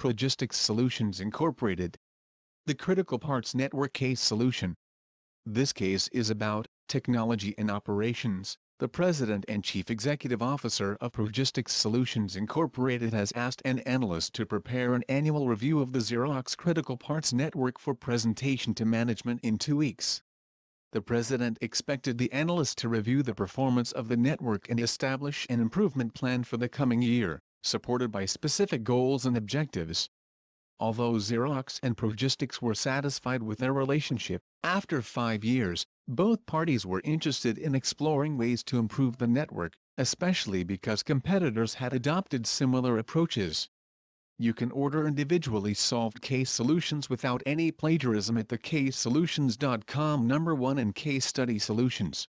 Progistics Solutions Incorporated. The Critical Parts Network Case Solution This case is about technology and operations. The President and Chief Executive Officer of Progistics Solutions Incorporated has asked an analyst to prepare an annual review of the Xerox Critical Parts Network for presentation to management in two weeks. The President expected the analyst to review the performance of the network and establish an improvement plan for the coming year supported by specific goals and objectives. Although Xerox and Progistics were satisfied with their relationship, after five years, both parties were interested in exploring ways to improve the network, especially because competitors had adopted similar approaches. You can order individually solved case solutions without any plagiarism at the casesolutions.com number 1 and case study solutions.